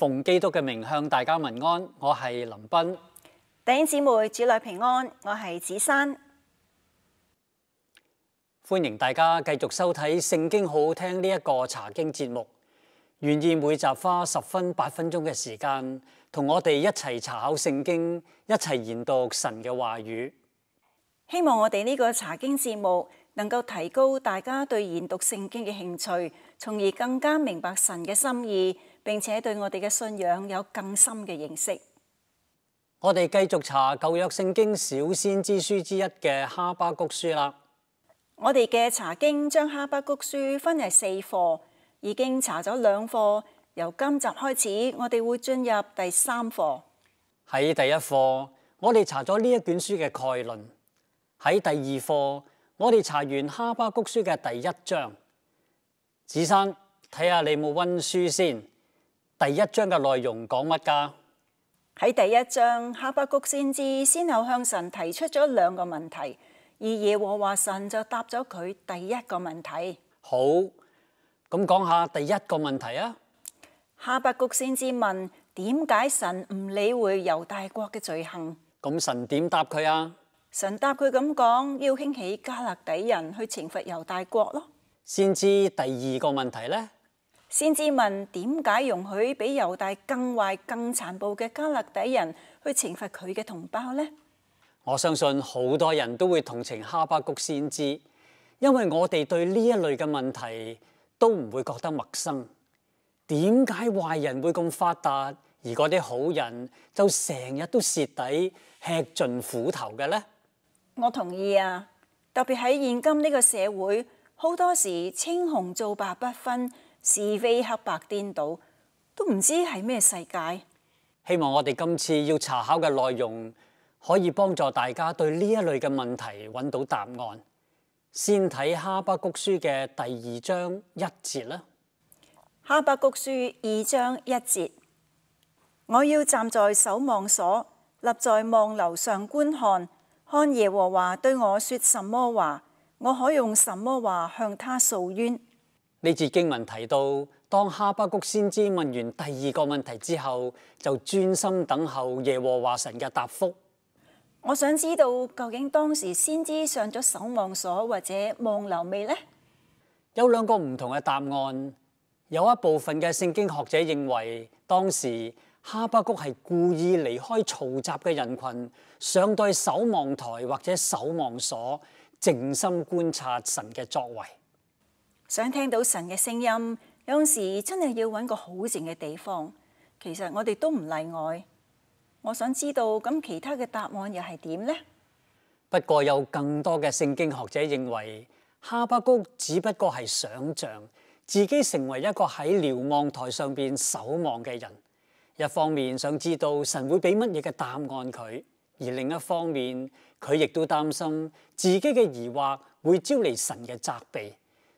奉基督嘅名向大家问安，我系林斌。弟兄姊妹、主内平安，我系子珊。欢迎大家继续收睇《圣经好好听》呢一个查经节目，愿意每集花十分八分钟嘅时间，同我哋一齐查考圣经，一齐研读神嘅话语。希望我哋呢个查经节目能够提高大家对研读圣经嘅兴趣，从而更加明白神嘅心意。并且对我哋嘅信仰有更深嘅认识。我哋继续查旧约圣经小先知书之一嘅哈巴谷书啦。我哋嘅查经将哈巴谷书分为四课，已经查咗两课，由今集开始，我哋会进入第三课。喺第一课，我哋查咗呢一卷书嘅概论；喺第二课，我哋查完哈巴谷书嘅第一章。子山，睇下你冇温书先。第一章嘅内容讲乜噶？喺第一章，哈巴谷先知先后向神提出咗两个问题，而耶和华神就答咗佢第一个问题。好，咁讲下第一个问题啊。哈巴谷先知问点解神唔理会犹大国嘅罪行？咁神点答佢啊？神答佢咁讲，要兴起加勒底人去惩罚犹大国咯。先知第二个问题呢？先知问点解容许比犹大更坏、更残暴嘅加勒底人去惩罚佢嘅同胞呢？我相信好多人都会同情哈巴谷先知，因为我哋对呢一类嘅问题都唔会觉得陌生。点解坏人会咁发达，而嗰啲好人就成日都蚀底、吃尽苦头嘅呢？我同意啊，特别喺现今呢个社会，好多时青红皂白不分。是非黑白颠倒，都唔知系咩世界。希望我哋今次要查考嘅内容，可以帮助大家对呢一类嘅问题揾到答案。先睇《哈巴谷书》嘅第二章一节啦，《哈巴谷书》二章一节，我要站在守望所，立在望楼上观看，看耶和华对我说什么话，我可用什么话向他诉冤。呢节经文提到，当哈巴谷先知问完第二个问题之后，就专心等候耶和华神嘅答复。我想知道究竟当时先知上咗守望所或者望楼未呢？有两个唔同嘅答案。有一部分嘅圣经学者认为，当时哈巴谷系故意离开嘈杂嘅人群，上对守望台或者守望所，静心观察神嘅作为。想听到神嘅声音，有阵时真系要搵个好静嘅地方。其实我哋都唔例外。我想知道咁其他嘅答案又系点呢？不过有更多嘅圣经学者认为，哈巴谷只不过系想象自己成为一个喺瞭望台上边守望嘅人。一方面想知道神会俾乜嘢嘅答案佢，而另一方面佢亦都担心自己嘅疑惑会招嚟神嘅责备。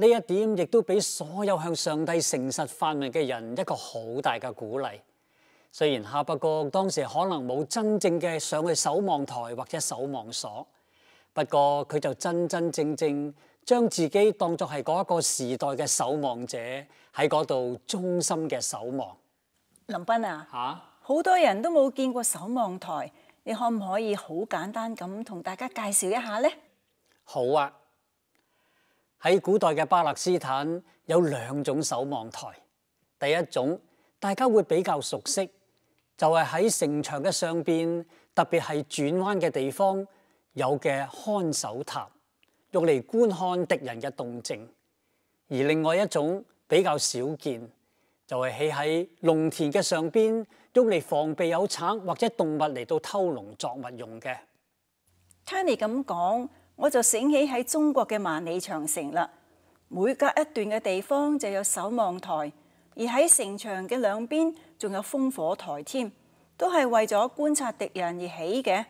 呢一点亦都俾所有向上帝诚实发明嘅人一个好大嘅鼓励。虽然哈伯哥当时可能冇真正嘅上去守望台或者守望所，不过佢就真真正正将自己当作系嗰一个时代嘅守望者喺嗰度忠心嘅守望。林斌啊，吓好多人都冇见过守望台，你可唔可以好简单咁同大家介绍一下呢？好啊。喺古代嘅巴勒斯坦有两种守望台，第一种大家会比较熟悉，就系喺城墙嘅上边，特别系转弯嘅地方有嘅看守塔，用嚟观看敌人嘅动静；而另外一种比较少见，就系起喺农田嘅上边，用嚟防备有贼或者动物嚟到偷农作物用嘅。t o n y 咁讲。我就醒起喺中国嘅万里长城啦，每隔一段嘅地方就有守望台，而喺城墙嘅两边仲有烽火台添，都系为咗观察敌人而起嘅。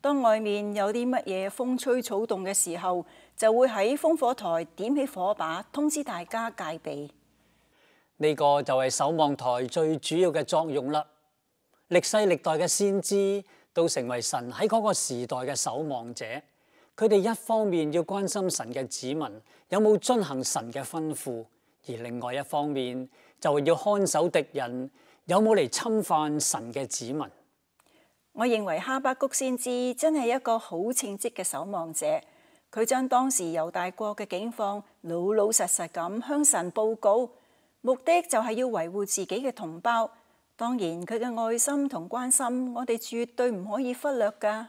当外面有啲乜嘢風吹草動嘅时候，就会喺烽火台点起火把，通知大家戒备。呢个就系守望台最主要嘅作用啦。历世历代嘅先知，都成为神喺嗰个时代嘅守望者。佢哋一方面要关心神嘅子民有冇遵行神嘅吩咐，而另外一方面就系要看守敌人有冇嚟侵犯神嘅子民。我认为哈巴谷先知真系一个好称职嘅守望者，佢将当时犹大国嘅境况老老实实咁向神报告，目的就系要维护自己嘅同胞。当然佢嘅爱心同关心，我哋绝对唔可以忽略噶。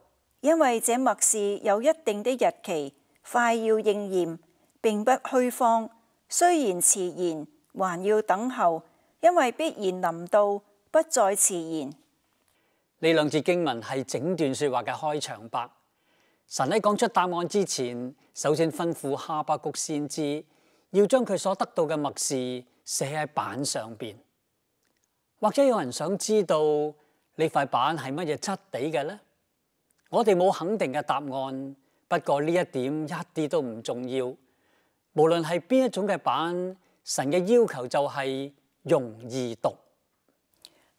因为这默示有一定的日期，快要应验，并不虚放。虽然迟延，还要等候，因为必然临到，不再迟延。呢两节经文系整段说话嘅开场白。神喺讲出答案之前，首先吩咐哈巴谷先知，要将佢所得到嘅默示写喺板上边。或者有人想知道，呢块板系乜嘢质地嘅咧？我哋冇肯定嘅答案，不过呢一点一啲都唔重要。无论系边一种嘅版，神嘅要求就系容易读。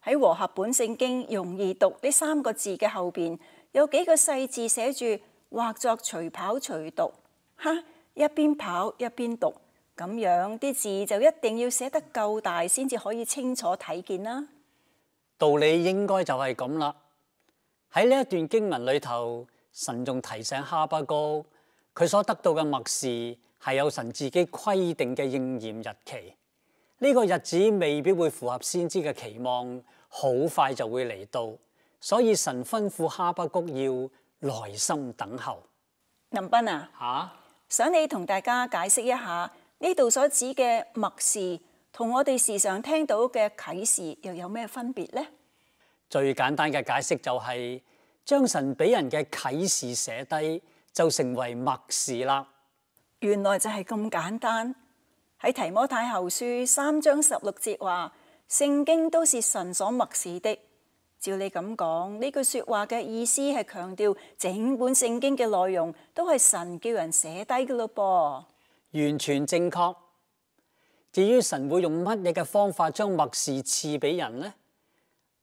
喺和合本圣经容易读呢三个字嘅后边，有几个细字写住或作随跑随读，吓一边跑一边读，咁样啲字就一定要写得够大，先至可以清楚睇见啦。道理应该就系咁啦。喺呢一段经文里头，神仲提醒哈巴谷，佢所得到嘅默示系有神自己规定嘅应验日期。呢个日子未必会符合先知嘅期望，好快就会嚟到。所以神吩咐哈巴谷要耐心等候。林斌啊，吓想你同大家解释一下呢度所指嘅默示，同我哋时常听到嘅启示又有咩分别呢？最簡單嘅解釋就係將神俾人嘅啟示寫低就成為默示啦。原來就係咁簡單。喺提摩太後書三章十六節話，聖經都是神所默示的。照你咁講，呢句说話嘅意思係強調整本聖經嘅內容都係神叫人寫低嘅咯噃。完全正確。至於神會用乜嘢嘅方法將默示赐俾人呢？